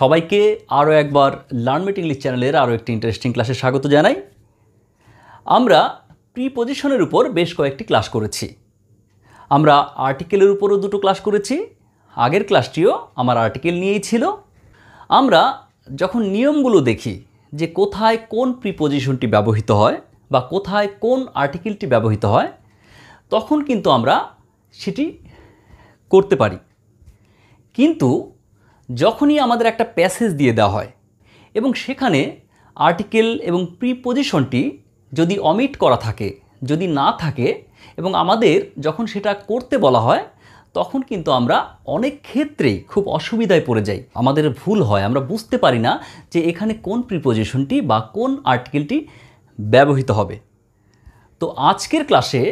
সবাইকে আরও একবার লার্ন মিট ইংলিশ চ্যানেলের আরও একটি ইন্টারেস্টিং ক্লাসে স্বাগত জানাই আমরা প্রিপোজিশনের উপর বেশ কয়েকটি ক্লাস করেছি আমরা আর্টিকেলের উপরও দুটো ক্লাস করেছি আগের ক্লাসটিও আমার আর্টিকেল নিয়েই ছিল আমরা যখন নিয়মগুলো দেখি যে কোথায় কোন প্রিপোজিশনটি ব্যবহৃত হয় বা কোথায় কোন আর্টিকেলটি ব্যবহৃত হয় তখন কিন্তু আমরা সেটি করতে পারি কিন্তু যখনই আমাদের একটা প্যাসেজ দিয়ে দেওয়া হয় এবং সেখানে আর্টিকেল এবং প্রিপোজিশনটি যদি অমিট করা থাকে যদি না থাকে এবং আমাদের যখন সেটা করতে বলা হয় তখন কিন্তু আমরা অনেক ক্ষেত্রেই খুব অসুবিধায় পড়ে যাই আমাদের ভুল হয় আমরা বুঝতে পারি না যে এখানে কোন প্রিপোজিশনটি বা কোন আর্টিকেলটি ব্যবহৃত হবে তো আজকের ক্লাসে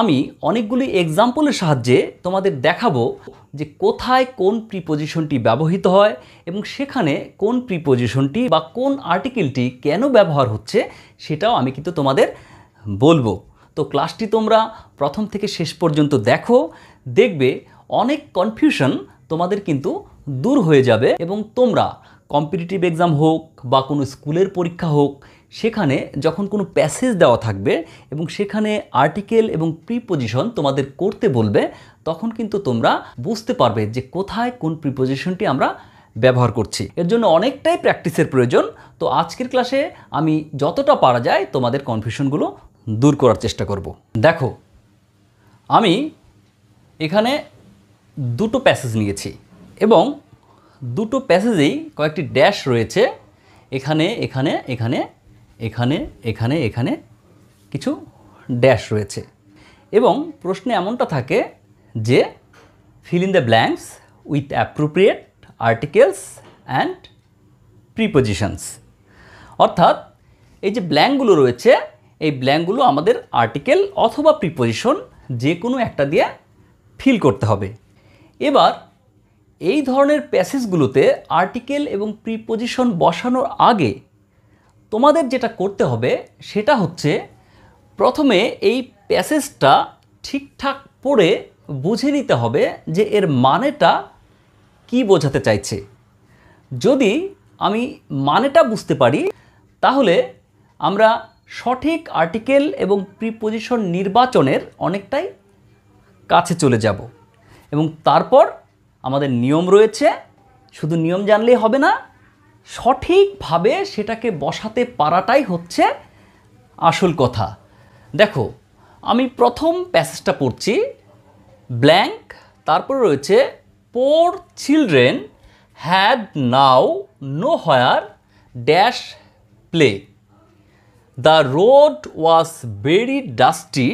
আমি অনেকগুলি এক্সাম্পলের সাহায্যে তোমাদের দেখাবো যে কোথায় কোন প্রিপোজিশনটি ব্যবহৃত হয় এবং সেখানে কোন প্রিপোজিশনটি বা কোন আর্টিকেলটি কেন ব্যবহার হচ্ছে সেটাও আমি কিন্তু তোমাদের বলবো তো ক্লাসটি তোমরা প্রথম থেকে শেষ পর্যন্ত দেখো দেখবে অনেক কনফিউশন তোমাদের কিন্তু দূর হয়ে যাবে এবং তোমরা কম্পিটিটিভ এক্সাম হোক বা কোনো স্কুলের পরীক্ষা হোক সেখানে যখন কোনো প্যাসেজ দেওয়া থাকবে এবং সেখানে আর্টিকেল এবং প্রিপোজিশন তোমাদের করতে বলবে তখন কিন্তু তোমরা বুঝতে পারবে যে কোথায় কোন প্রিপোজিশনটি আমরা ব্যবহার করছি এর জন্য অনেকটাই প্র্যাকটিসের প্রয়োজন তো আজকের ক্লাসে আমি যতটা পারা যায় তোমাদের কনফিউশনগুলো দূর করার চেষ্টা করব দেখো আমি এখানে দুটো প্যাসেজ নিয়েছি এবং দুটো প্যাসেজেই কয়েকটি ড্যাশ রয়েছে এখানে এখানে এখানে এখানে এখানে এখানে কিছু ড্যাশ রয়েছে এবং প্রশ্নে এমনটা থাকে যে fill in the blanks with appropriate articles and prepositions অর্থাৎ এই যে ব্ল্যাঙ্কগুলো রয়েছে এই ব্ল্যাঙ্কগুলো আমাদের আর্টিকেল অথবা প্রিপোজিশন যে কোনো একটা দিয়ে ফিল করতে হবে এবার এই ধরনের প্যাসেজগুলোতে আর্টিকেল এবং প্রিপোজিশন বসানোর আগে তোমাদের যেটা করতে হবে সেটা হচ্ছে প্রথমে এই প্যাসেজটা ঠিকঠাক পড়ে বুঝে নিতে হবে যে এর মানেটা কি বোঝাতে চাইছে যদি আমি মানেটা বুঝতে পারি তাহলে আমরা সঠিক আর্টিকেল এবং প্রিপোজিশন নির্বাচনের অনেকটাই কাছে চলে যাব এবং তারপর আমাদের নিয়ম রয়েছে শুধু নিয়ম জানলেই হবে না সঠিকভাবে সেটাকে বসাতে পারাটাই হচ্ছে আসল কথা দেখো আমি প্রথম প্যাসেজটা পড়ছি ব্ল্যাঙ্ক তারপরে রয়েছে poor children had now nowhere dash play the road was very dusty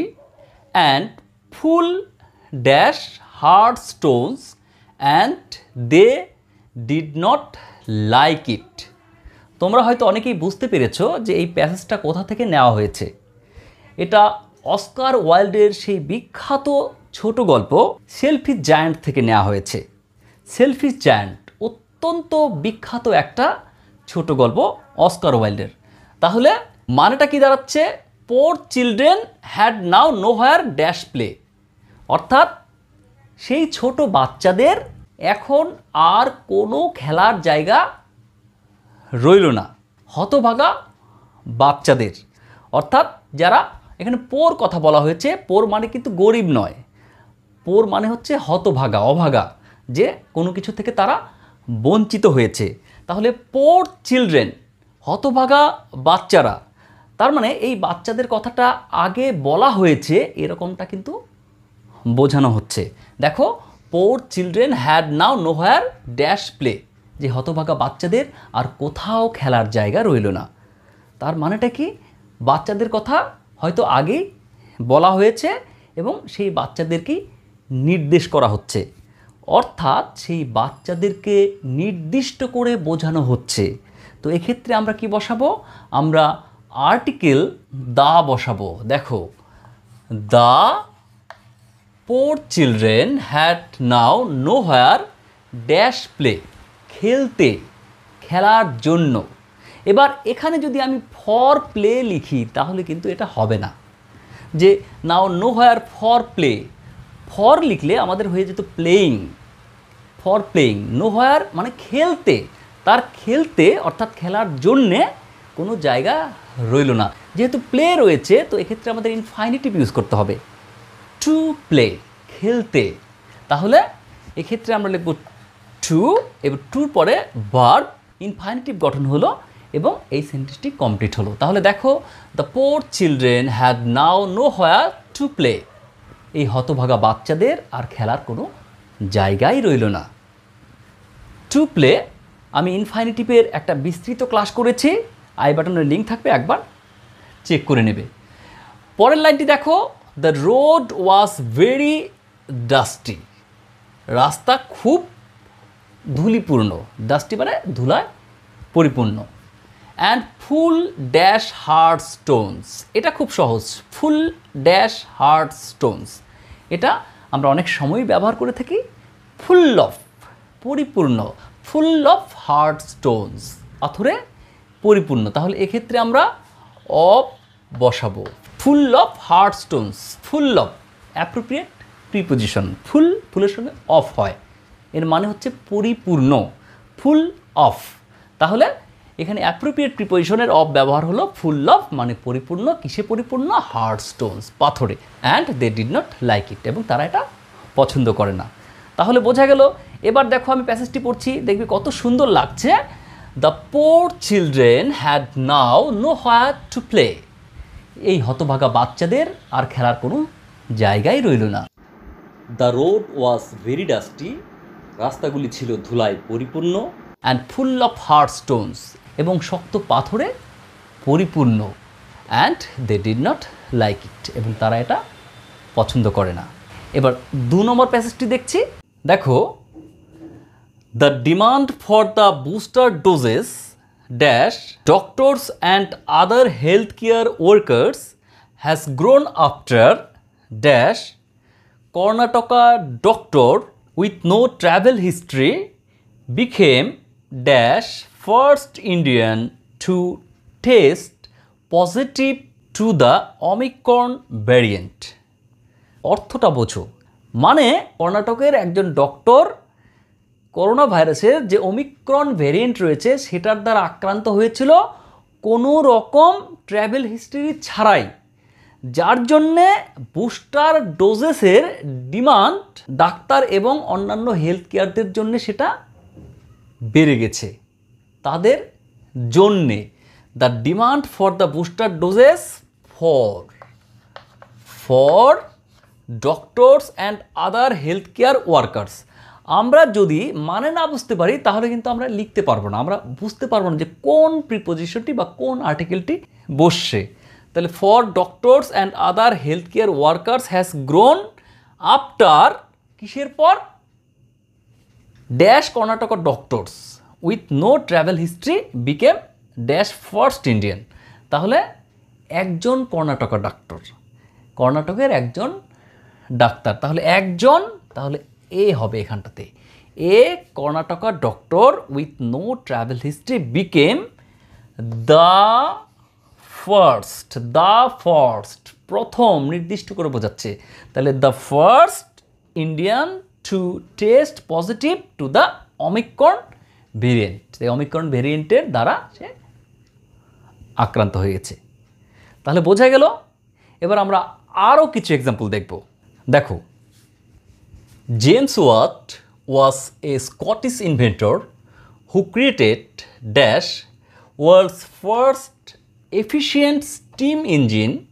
and full dash hard stones and they did not like it তোমরা হয়তো অনেকেই বুঝতে পেরেছ যে এই প্যাসেজটা কোথা থেকে নেওয়া হয়েছে এটা অস্কার ওয়াইল্ডের সেই বিখ্যাত ছোট গল্প সেলফি জায়ান্ট থেকে নেওয়া হয়েছে সেলফি জায়ান্ট অত্যন্ত বিখ্যাত একটা ছোট গল্প অস্কার ওয়াইল্ডের তাহলে মানেটা কি দাঁড়াচ্ছে poor children had now nowhere dash play অর্থাৎ সেই ছোট বাচ্চাদের এখন আর কোনো খেলার জায়গা রইল না হতভাগা বাচ্চাদের অর্থাৎ যারা এখানে পোর কথা বলা হয়েছে পোর মানে কিন্তু গরিব নয় পোর মানে হচ্ছে হতভাগা অভাগা যে কোনো কিছু থেকে তারা বঞ্চিত হয়েছে তাহলে পোর চিলড্রেন হতভাগা বাচ্চারা তার মানে এই বাচ্চাদের কথাটা আগে বলা হয়েছে এরকমটা কিন্তু বোঝানো হচ্ছে দেখো poor children had now no nowhere dash play যে হতভাগা বাচ্চাদের আর কোথাও খেলার জায়গা রইল না তার মানেটা কি বাচ্চাদের কথা হয়তো আগেই বলা হয়েছে এবং সেই বাচ্চাদেরকেই নির্দেশ করা হচ্ছে অর্থাৎ সেই বাচ্চাদেরকে নির্দিষ্ট করে বোঝানো হচ্ছে তো এক্ষেত্রে আমরা কি বসাবো আমরা আর্টিকেল দা বসাবো দেখো the poor children had now nowhere dash play খেলতে খেলার জন্য এবার এখানে যদি আমি ফর প্লে লিখি তাহলে কিন্তু এটা হবে না যে now nowhere for play for লিখলে আমাদের হয়ে যেত playing for playing nowhere মানে খেলতে তার খেলতে অর্থাৎ খেলার জন্যে কোনো জায়গা রইল না যেহেতু প্লে রয়েছে তো এক্ষেত্রে আমাদের ইনফাইনিটিভ ইউজ করতে হবে টু প্লে খেলতে তাহলে এক্ষেত্রে আমরা লিখব টু এবার টুর পরে ভার্ব ইনফাইনেটিভ গঠন হলো এবং এই সেন্টেন্সটি কমপ্লিট হলো তাহলে দেখো the poor children had now nowhere to play এই হতভাগা বাচ্চাদের আর খেলার কোনো জায়গাই রইল না টু প্লে আমি ইনফাইনেটিভের একটা বিস্তৃত ক্লাস করেছি আই বাটনের লিঙ্ক থাকবে একবার চেক করে নেবে পরের লাইনটি দেখো the road was very dusty রাস্তা খুব ধুলিপূর্ণ ডাস্টি মানে ধুলায় পরিপূর্ণ and full dash hard stones এটা খুব সহজ ফুল ড্যাশ হার্ড স্টোনস এটা আমরা অনেক সময় ব্যবহার করে থাকি ফুল অফ পরিপূর্ণ ফুল অফ হার্ড স্টোনস পাথরে পরিপূর্ণ তাহলে এক্ষেত্রে আমরা অফ বসাবো full of hard stones full of appropriate preposition full ফুলের সঙ্গে অফ হয় এর মানে হচ্ছে পরিপূর্ণ ফুল অফ তাহলে এখানে অ্যাপ্রোপ্রিয়েট প্রিপোজিশনের অফ ব্যবহার হলো ফুল অফ মানে পরিপূর্ণ কিসে পরিপূর্ণ হার্ড স্টোনস পাথরে and they did not like it এবং তারা এটা পছন্দ করে না তাহলে বোঝা গেল এবার দেখো আমি প্যাসেজটি পড়ছি দেখবি কত সুন্দর লাগছে the poor children had now nowhere to play এই হতভাগা বাচ্চাদের আর খেলার কোনো জায়গাই রইল না the road was very dusty রাস্তাগুলি ছিল ধুলায় পরিপূর্ণ and full of hard stones এবং শক্ত পাথরে পরিপূর্ণ and they did not like it এবং তারা এটা পছন্দ করে না এবার দু নম্বর প্যাসেজটি দেখছি দেখো the demand for the booster doses dash doctors and other health care workers has grown after dash Karnataka doctor with no travel history became dash first Indian to test positive to the Omicron variant অর্থটা বোঝো মানে কর্ণাটকের একজন doctor corona ভাইরাসের যে Omicron variant রয়েছে সেটার দ্বারা আক্রান্ত হয়েছিল কোনো রকম ট্র্যাভেল হিস্ট্রি ছাড়াই যার জন্যে বুস্টার ডোজেসের ডিমান্ড ডাক্তার এবং অন্যান্য হেলথ কেয়ারদের জন্য সেটা বেড়ে গেছে তাদের জন্যে the demand for the booster doses for for doctors and other health care workers আমরা যদি মানে না বুঝতে পারি তাহলে কিন্তু আমরা লিখতে পারবো না আমরা বুঝতে পারবো না যে কোন প্রিপোজিশনটি বা কোন আর্টিকেলটি বসছে তাহলে for doctors and other health care workers has grown after কিসের পর dash Karnataka doctors with no travel history became dash first Indian তাহলে একজন কর্ণাটক ডাক্তার কর্ণাটকের একজন ডাক্তার তাহলে একজন তাহলে এ হবে এখানটাতে a Karnataka doctor with no travel history became the first the first প্রথম নির্দিষ্ট করে বোঝাচ্ছে তাহলে the first Indian to test positive to the Omicron variant সেই অমিকর্ন ভেরিয়েন্টের দ্বারা সে আক্রান্ত হয়ে গেছে তাহলে বোঝা গেল এবার আমরা আরও কিছু এক্সাম্পল দেখব দেখো James Watt was a Scottish inventor who created dash world's first efficient steam engine.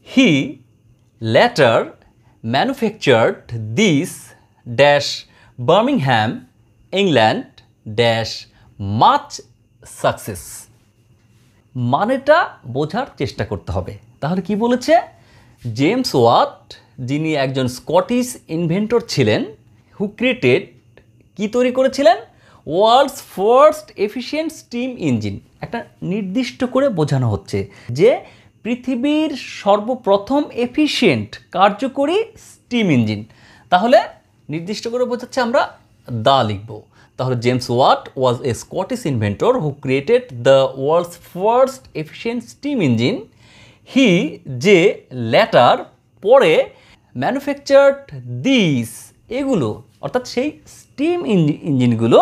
He later manufactured this dash Birmingham, England dash much success. মানেটা বোঝার চেষ্টা করতে হবে তাহলে কি বলেছে জেমস ওয়াট যিনি একজন স্কটিশ ইনভেন্টর ছিলেন হু ক্রিয়েটেড কী তৈরি করেছিলেন world's first efficient steam engine একটা নির্দিষ্ট করে বোঝানো হচ্ছে যে পৃথিবীর সর্বপ্রথম এফিসিয়েন্ট কার্যকরী স্টিম ইঞ্জিন তাহলে নির্দিষ্ট করে বোঝাচ্ছে আমরা দা লিখব তাহলে James Watt was a Scottish inventor who created the world's first efficient steam engine he যে ল্যাটার পরে ম্যানুফ্যাকচার্ড দিস এগুলো অর্থাৎ সেই স্টিম ইঞ্জিনগুলো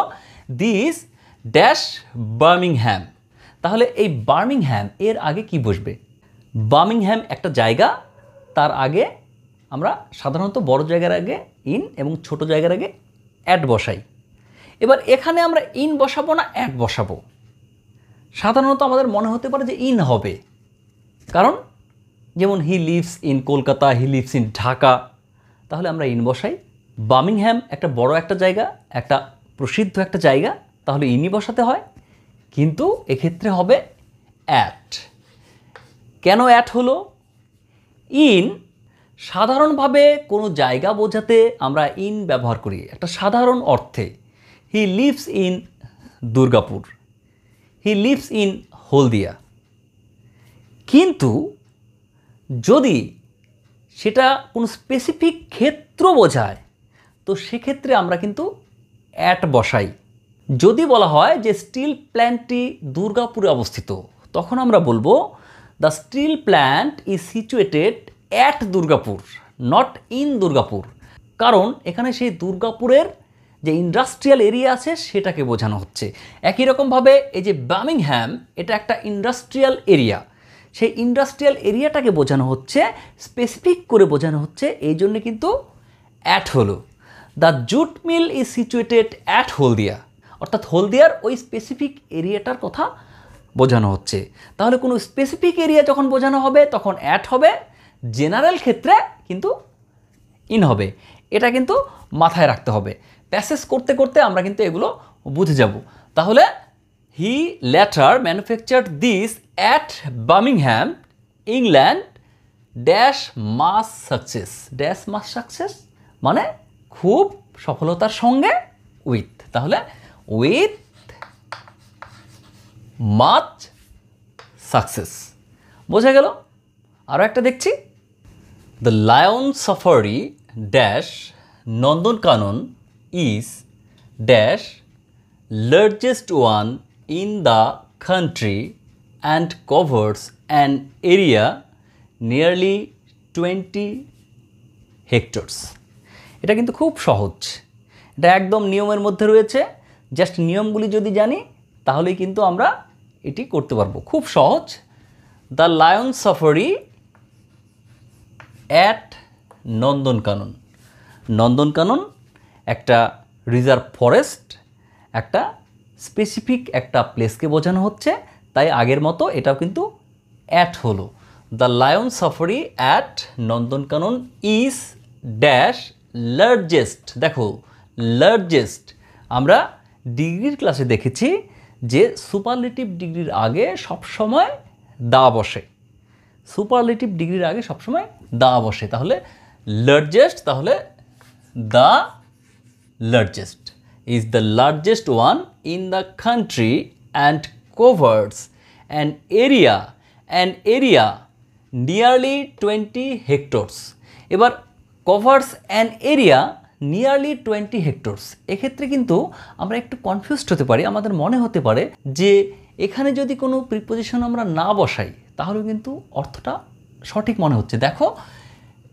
দিস ড্যাশ বার্মিংহ্যাম তাহলে এই বার্মিংহ্যাম এর আগে কি বসবে বার্মিংহ্যাম একটা জায়গা তার আগে আমরা সাধারণত বড় জায়গার আগে ইন এবং ছোট জায়গার আগে অ্যাড বসাই এবার এখানে আমরা ইন বসাবো না অ্যাড বসাবো সাধারণত আমাদের মনে হতে পারে যে ইন হবে কারণ যেমন he lives in Kolkata he lives in Dhaka তাহলে আমরা ইন বসাই বার্মিংহ্যাম একটা বড় একটা জায়গা একটা প্রসিদ্ধ একটা জায়গা তাহলে ইনি বসাতে হয় কিন্তু এক্ষেত্রে হবে অ্যাট কেন অ্যাট হলো ইন সাধারণভাবে কোনো জায়গা বোঝাতে আমরা ইন ব্যবহার করি একটা সাধারণ অর্থে he lives in Durgapur he lives in Haldia কিন্তু যদি সেটা কোনো স্পেসিফিক ক্ষেত্র বোঝায় তো সেক্ষেত্রে আমরা কিন্তু অ্যাট বসাই যদি বলা হয় যে স্টিল প্ল্যান্টটি দুর্গাপুরে অবস্থিত তখন আমরা বলবো the steel plant is situated at Durgapur not in Durgapur কারণ এখানে সেই দুর্গাপুরের যে ইন্ডাস্ট্রিয়াল এরিয়া আছে সেটাকে বোঝানো হচ্ছে একই রকমভাবে এই যে বার্মিংহ্যাম এটা একটা ইন্ডাস্ট্রিয়াল এরিয়া সেই ইন্ডাস্ট্রিয়াল এরিয়াটাকে বোঝানো হচ্ছে স্পেসিফিক করে বোঝানো হচ্ছে এই জন্য কিন্তু অ্যাট হলো the jute mill is situated at Haldia অর্থাৎ হলদিয়ার ওই স্পেসিফিক এরিয়াটার কথা বোঝানো হচ্ছে তাহলে কোনো স্পেসিফিক এরিয়া যখন বোঝানো হবে তখন অ্যাট হবে জেনারেল ক্ষেত্রে কিন্তু ইন হবে এটা কিন্তু মাথায় রাখতে হবে প্যাসেজ করতে করতে আমরা কিন্তু এগুলো বুঝে যাব তাহলে he later manufacture this at Birmingham England dash mass success dash mass success মানে খুব সফলতার সঙ্গে উইথ তাহলে উইথ মাচ সাকসেস বোঝা গেল আরও একটা দেখছি the lion safari dash Nandankanan is dash largest one in the country and covers an area nearly 20 hectares এটা কিন্তু খুব সহজ এটা একদম নিয়মের মধ্যে রয়েছে জাস্ট নিয়মগুলি যদি জানি তাহলেই কিন্তু আমরা এটি করতে পারবো খুব সহজ the lion safari at Nandankanan Nandankanan একটা রিজার্ভ ফরেস্ট একটা স্পেসিফিক একটা প্লেসকে বোঝানো হচ্ছে তাই আগের মতো এটাও কিন্তু অ্যাট হলো the lion safari at Nandankanan is dash largest দেখো লার্জেস্ট আমরা ডিগ্রির ক্লাসে দেখেছি যে সুপারলেটিভ ডিগ্রির আগে সবসময় দা বসে সুপারলেটিভ ডিগ্রির আগে সবসময় দা বসে তাহলে লার্জেস্ট তাহলে the largest is the largest one in the country and coverts and area and area nearly 20 hectares এবার covers and area nearly twenty hectares এক্ষেত্রে কিন্তু আমরা একটু কনফিউজড হতে পারি আমাদের মনে হতে পারে যে এখানে যদি কোনো প্রিপোজিশন আমরা না বসাই তাহলে কিন্তু অর্থটা সঠিক মনে হচ্ছে দেখো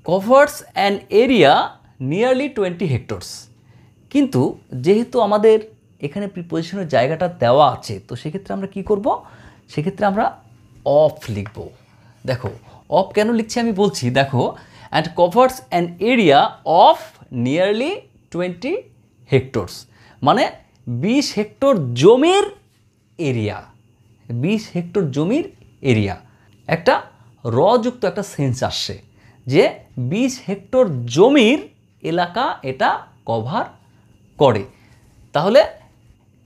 covers and area nearly twenty hectares কিন্তু যেহেতু আমাদের এখানে প্রিপোজিশনের জায়গাটা দেওয়া আছে তো সেক্ষেত্রে আমরা কি করব সেক্ষেত্রে আমরা অফ লিখব দেখো অফ কেন লিখছি আমি বলছি দেখো and covers an area of nearly twenty hectares মানে বিশ হেক্টর জমির এরিয়া বিশ হেক্টর জমির এরিয়া একটা রযুক্ত একটা সেন্স আসছে যে বিশ হেক্টর জমির এলাকা এটা কভার করে তাহলে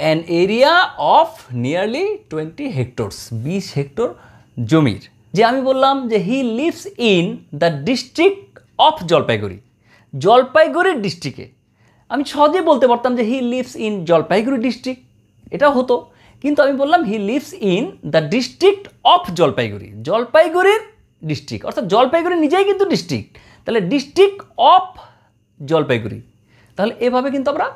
an area of nearly twenty hectares বিশ হেক্টর জমির যে আমি বললাম যে he lives in the district of Jalpaiguri জলপাইগুড়ির ডিস্ট্রিক্টে আমি সহজে বলতে পারতাম যে he lives in Jalpaiguri district এটা হতো কিন্তু আমি বললাম he lives in the district of Jalpaiguri জলপাইগুড়ির ডিস্ট্রিক্ট অর্থাৎ জলপাইগুড়ি নিজেই কিন্তু ডিস্ট্রিক্ট তাহলে ডিস্ট্রিক্ট অফ জলপাইগুড়ি তাহলে এভাবে কিন্তু আমরা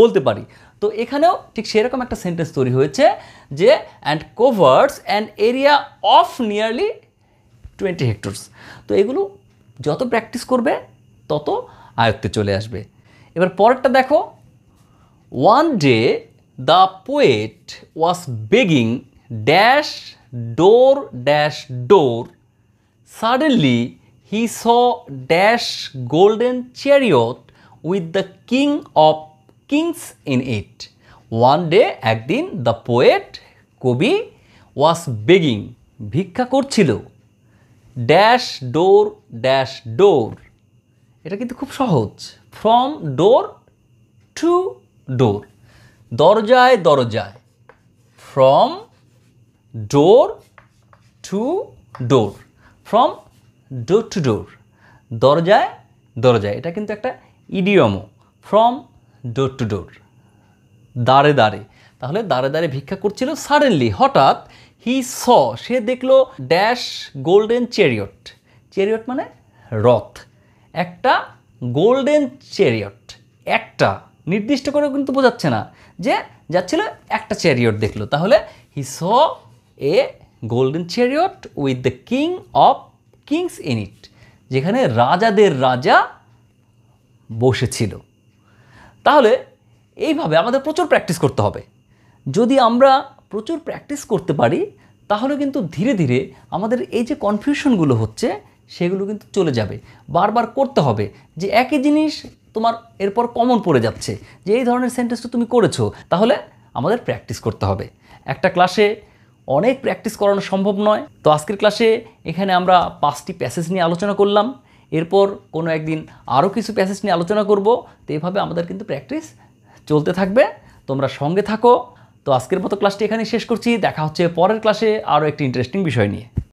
বলতে পারি তো এখানেও ঠিক সেরকম একটা সেন্টেন্স তৈরি হয়েছে যে and covers and area of nearly twenty hectares তো এগুলো যত প্র্যাকটিস করবে তত আয়ত্তে চলে আসবে এবার পরেরটা দেখো one day the poet was begging dash door dash door suddenly he saw dash golden chariot with the king of kings in it one day একদিন দ্য পোয়েট কবি ওয়াস বেগিং ভিক্ষা করছিল ড্যাশ ডোর ড্যাশ ডোর এটা কিন্তু খুব সহজ from door to door দরজায় দরজায় from door to door from door to door দরজায় দরজায় এটা কিন্তু একটা ইডিয়মও ফ্রম ডোর টু ডোর দাঁড়ে দাঁড়ে তাহলে দাঁড়ে দাঁড়ে ভিক্ষা করছিল সাডেনলি হঠাৎ হি স সে দেখলো ড্যাশ গোল্ডেন চেরিয়ট চেরিয়ট মানে রথ একটা গোল্ডেন চেরিয়ট একটা নির্দিষ্ট করে কিন্তু বোঝাচ্ছে না যে যাচ্ছিল একটা চেরিয়ট দেখলো তাহলে he saw a golden chariot with the king of kings in it যেখানে রাজাদের রাজা বসেছিল তাহলে এইভাবে আমাদের প্রচুর প্র্যাকটিস করতে হবে যদি আমরা প্রচুর প্র্যাকটিস করতে পারি তাহলে কিন্তু ধীরে ধীরে আমাদের এই যে কনফিউশনগুলো হচ্ছে সেগুলো কিন্তু চলে যাবে বারবার করতে হবে যে একই জিনিস তোমার এরপর কমন পড়ে যাচ্ছে যে এই ধরনের সেন্টেন্সটা তুমি করেছো তাহলে আমাদের প্র্যাকটিস করতে হবে একটা ক্লাসে অনেক প্র্যাকটিস করানো সম্ভব নয় তো আজকের ক্লাসে এখানে আমরা পাঁচটি প্যাসেজ নিয়ে আলোচনা করলাম এরপর কোনো একদিন আরও কিছু প্যাসেজ নিয়ে আলোচনা করব তো এইভাবে আমাদের কিন্তু প্র্যাকটিস চলতে থাকবে তোমরা সঙ্গে থাকো তো আজকের মতো ক্লাসটি এখানে শেষ করছি দেখা হচ্ছে পরের ক্লাসে আরও একটি ইন্টারেস্টিং বিষয় নিয়ে